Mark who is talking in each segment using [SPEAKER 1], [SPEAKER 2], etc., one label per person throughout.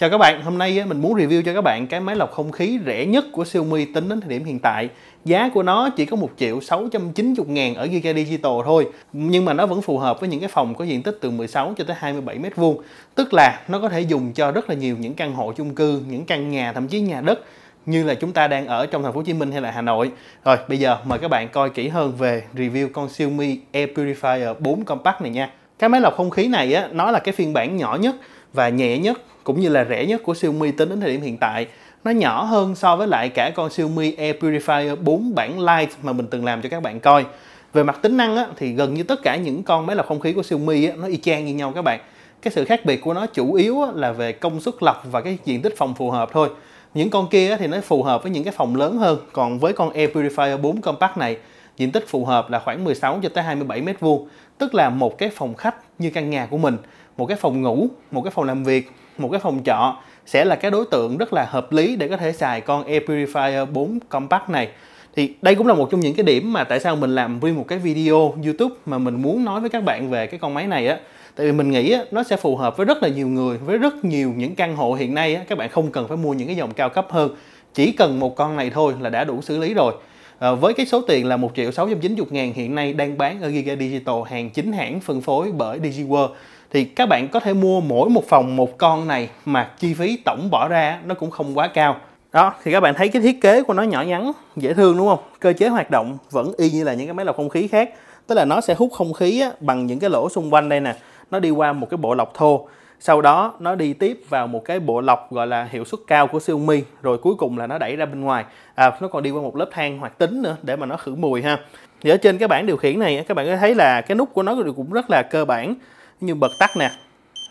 [SPEAKER 1] Chào các bạn, hôm nay mình muốn review cho các bạn cái máy lọc không khí rẻ nhất của Xiaomi tính đến thời điểm hiện tại. Giá của nó chỉ có 1 triệu 690 ngàn ở Giga Digital thôi, nhưng mà nó vẫn phù hợp với những cái phòng có diện tích từ 16 cho tới 27 mét vuông. Tức là nó có thể dùng cho rất là nhiều những căn hộ chung cư, những căn nhà thậm chí nhà đất như là chúng ta đang ở trong thành phố Hồ Chí Minh hay là Hà Nội. Rồi bây giờ mời các bạn coi kỹ hơn về review con Xiaomi Air Purifier 4 Compact này nha. Cái máy lọc không khí này á, nó là cái phiên bản nhỏ nhất và nhẹ nhất cũng như là rẻ nhất của Xiaomi tính đến thời điểm hiện tại nó nhỏ hơn so với lại cả con Xiaomi Air Purifier 4 bản Lite mà mình từng làm cho các bạn coi về mặt tính năng á, thì gần như tất cả những con máy lọc không khí của Xiaomi á, nó y chang như nhau các bạn cái sự khác biệt của nó chủ yếu á, là về công suất lọc và cái diện tích phòng phù hợp thôi những con kia á, thì nó phù hợp với những cái phòng lớn hơn còn với con Air Purifier 4 Compact này diện tích phù hợp là khoảng 16 cho tới 27 mét vuông tức là một cái phòng khách như căn nhà của mình một cái phòng ngủ một cái phòng làm việc một cái phòng trọ sẽ là cái đối tượng rất là hợp lý để có thể xài con Air Purifier 4 Compact này thì đây cũng là một trong những cái điểm mà tại sao mình làm riêng một cái video YouTube mà mình muốn nói với các bạn về cái con máy này á tại vì mình nghĩ á, nó sẽ phù hợp với rất là nhiều người với rất nhiều những căn hộ hiện nay á, các bạn không cần phải mua những cái dòng cao cấp hơn chỉ cần một con này thôi là đã đủ xử lý rồi à, với cái số tiền là 1 triệu 690 ngàn hiện nay đang bán ở Giga Digital hàng chính hãng phân phối bởi DigiWorld thì các bạn có thể mua mỗi một phòng một con này mà chi phí tổng bỏ ra nó cũng không quá cao đó thì các bạn thấy cái thiết kế của nó nhỏ nhắn dễ thương đúng không cơ chế hoạt động vẫn y như là những cái máy lọc không khí khác tức là nó sẽ hút không khí á, bằng những cái lỗ xung quanh đây nè nó đi qua một cái bộ lọc thô sau đó nó đi tiếp vào một cái bộ lọc gọi là hiệu suất cao của siêu mi rồi cuối cùng là nó đẩy ra bên ngoài à, nó còn đi qua một lớp than hoạt tính nữa để mà nó khử mùi ha thì ở trên cái bảng điều khiển này các bạn có thấy là cái nút của nó cũng rất là cơ bản như bật tắt nè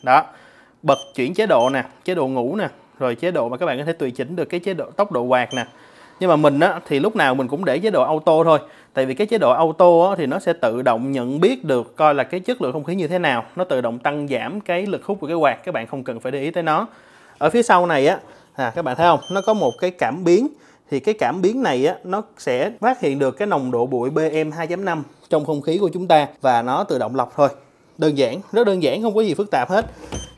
[SPEAKER 1] đó bật chuyển chế độ nè chế độ ngủ nè rồi chế độ mà các bạn có thể tùy chỉnh được cái chế độ tốc độ quạt nè nhưng mà mình á, thì lúc nào mình cũng để chế độ auto thôi tại vì cái chế độ auto á, thì nó sẽ tự động nhận biết được coi là cái chất lượng không khí như thế nào nó tự động tăng giảm cái lực hút của cái quạt các bạn không cần phải để ý tới nó ở phía sau này á à, các bạn thấy không nó có một cái cảm biến thì cái cảm biến này á, nó sẽ phát hiện được cái nồng độ bụi PM 2.5 trong không khí của chúng ta và nó tự động lọc thôi đơn giản rất đơn giản không có gì phức tạp hết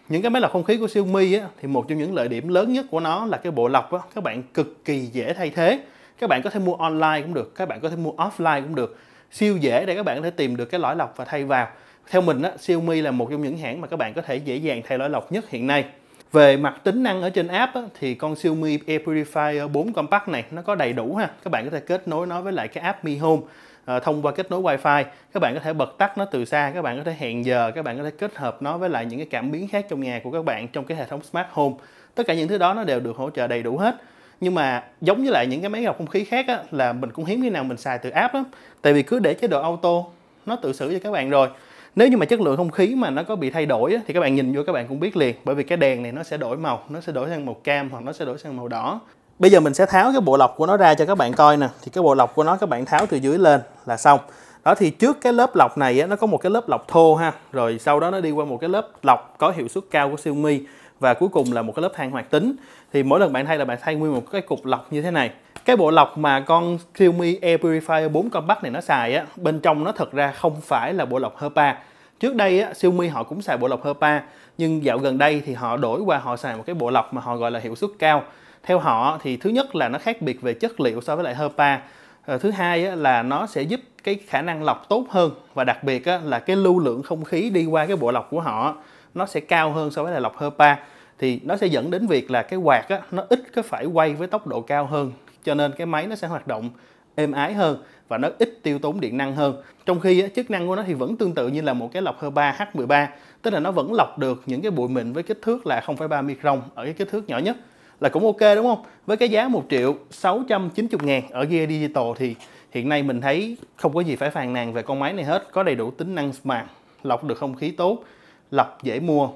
[SPEAKER 1] những cái máy lọc không khí của Xiaomi á, thì một trong những lợi điểm lớn nhất của nó là cái bộ lọc á, các bạn cực kỳ dễ thay thế các bạn có thể mua online cũng được các bạn có thể mua offline cũng được siêu dễ để các bạn có thể tìm được cái lõi lọc và thay vào theo mình á, Xiaomi là một trong những hãng mà các bạn có thể dễ dàng thay lõi lọc nhất hiện nay về mặt tính năng ở trên app á, thì con Xiaomi Air Purifier 4 Compact này nó có đầy đủ ha. Các bạn có thể kết nối nó với lại cái app Mi Home Ờ, thông qua kết nối wifi các bạn có thể bật tắt nó từ xa các bạn có thể hẹn giờ các bạn có thể kết hợp nó với lại những cái cảm biến khác trong nhà của các bạn trong cái hệ thống smart home tất cả những thứ đó nó đều được hỗ trợ đầy đủ hết nhưng mà giống như lại những cái máy lọc không khí khác á, là mình cũng hiếm khi nào mình xài từ app lắm tại vì cứ để chế độ auto nó tự xử cho các bạn rồi nếu như mà chất lượng không khí mà nó có bị thay đổi á, thì các bạn nhìn vô các bạn cũng biết liền bởi vì cái đèn này nó sẽ đổi màu nó sẽ đổi sang màu cam hoặc nó sẽ đổi sang màu đỏ bây giờ mình sẽ tháo cái bộ lọc của nó ra cho các bạn coi nè thì cái bộ lọc của nó các bạn tháo từ dưới lên là xong đó thì trước cái lớp lọc này á, nó có một cái lớp lọc thô ha rồi sau đó nó đi qua một cái lớp lọc có hiệu suất cao của Xiaomi và cuối cùng là một cái lớp than hoạt tính thì mỗi lần bạn thay là bạn thay nguyên một cái cục lọc như thế này cái bộ lọc mà con Xiaomi Air Purifier 4 Compact này nó xài á bên trong nó thật ra không phải là bộ lọc HEPA trước đây á, Xiaomi họ cũng xài bộ lọc HEPA nhưng dạo gần đây thì họ đổi qua họ xài một cái bộ lọc mà họ gọi là hiệu suất cao theo họ thì thứ nhất là nó khác biệt về chất liệu so với lại herpa ờ, thứ hai là nó sẽ giúp cái khả năng lọc tốt hơn và đặc biệt là cái lưu lượng không khí đi qua cái bộ lọc của họ nó sẽ cao hơn so với là lọc herpa thì nó sẽ dẫn đến việc là cái quạt nó ít có phải quay với tốc độ cao hơn cho nên cái máy nó sẽ hoạt động êm ái hơn và nó ít tiêu tốn điện năng hơn trong khi chức năng của nó thì vẫn tương tự như là một cái lọc HER3 H13 tức là nó vẫn lọc được những cái bụi mịn với kích thước là 0,3 micron ở cái kích thước nhỏ nhất là cũng ok đúng không? Với cái giá 1 triệu 690 ngàn ở Gear Digital thì hiện nay mình thấy không có gì phải phàn nàn về con máy này hết. Có đầy đủ tính năng smart, lọc được không khí tốt, lọc dễ mua.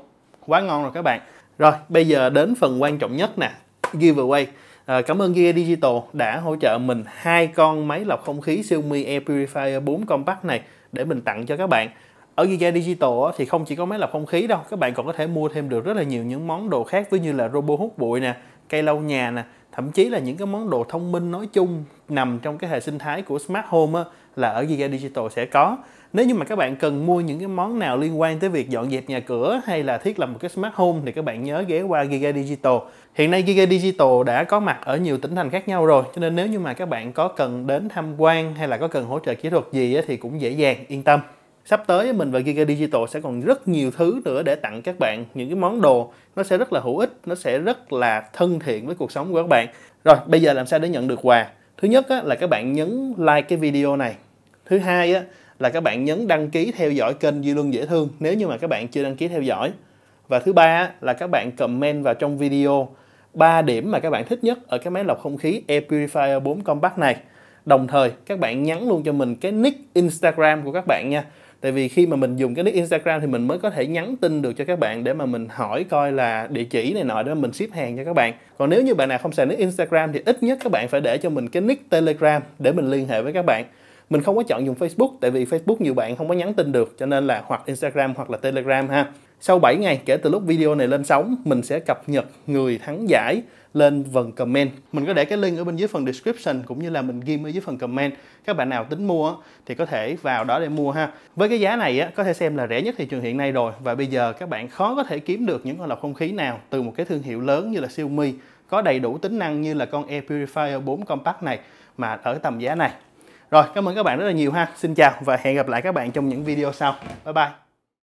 [SPEAKER 1] Quá ngon rồi các bạn. Rồi, bây giờ đến phần quan trọng nhất nè, giveaway. À, cảm ơn Gear Digital đã hỗ trợ mình hai con máy lọc không khí Xiaomi Air Purifier 4 Compact này để mình tặng cho các bạn ở Gear Digital thì không chỉ có máy lọc không khí đâu các bạn còn có thể mua thêm được rất là nhiều những món đồ khác với như là robot hút bụi nè cây lau nhà nè thậm chí là những cái món đồ thông minh nói chung nằm trong cái hệ sinh thái của smart home á, là ở Giga Digital sẽ có nếu như mà các bạn cần mua những cái món nào liên quan tới việc dọn dẹp nhà cửa hay là thiết lập một cái smart home thì các bạn nhớ ghé qua Giga Digital hiện nay Giga Digital đã có mặt ở nhiều tỉnh thành khác nhau rồi cho nên nếu như mà các bạn có cần đến tham quan hay là có cần hỗ trợ kỹ thuật gì á, thì cũng dễ dàng yên tâm sắp tới mình và Giga Digital sẽ còn rất nhiều thứ nữa để tặng các bạn những cái món đồ nó sẽ rất là hữu ích nó sẽ rất là thân thiện với cuộc sống của các bạn rồi bây giờ làm sao để nhận được quà thứ nhất á, là các bạn nhấn like cái video này thứ hai á, là các bạn nhấn đăng ký theo dõi kênh di Luân Dễ Thương nếu như mà các bạn chưa đăng ký theo dõi và thứ ba là các bạn comment vào trong video ba điểm mà các bạn thích nhất ở cái máy lọc không khí Air Purifier 4 Compact này đồng thời các bạn nhắn luôn cho mình cái nick Instagram của các bạn nha tại vì khi mà mình dùng cái nick Instagram thì mình mới có thể nhắn tin được cho các bạn để mà mình hỏi coi là địa chỉ này nọ để mà mình ship hàng cho các bạn còn nếu như bạn nào không xài nick Instagram thì ít nhất các bạn phải để cho mình cái nick Telegram để mình liên hệ với các bạn mình không có chọn dùng Facebook tại vì Facebook nhiều bạn không có nhắn tin được cho nên là hoặc Instagram hoặc là Telegram ha sau 7 ngày kể từ lúc video này lên sóng mình sẽ cập nhật người thắng giải lên phần comment mình có để cái link ở bên dưới phần description cũng như là mình ghi ở dưới phần comment các bạn nào tính mua thì có thể vào đó để mua ha với cái giá này á, có thể xem là rẻ nhất thị trường hiện nay rồi và bây giờ các bạn khó có thể kiếm được những con lọc không khí nào từ một cái thương hiệu lớn như là Xiaomi có đầy đủ tính năng như là con Air Purifier 4 Compact này mà ở tầm giá này. Rồi, cảm ơn các bạn rất là nhiều ha. Xin chào và hẹn gặp lại các bạn trong những video sau. Bye bye.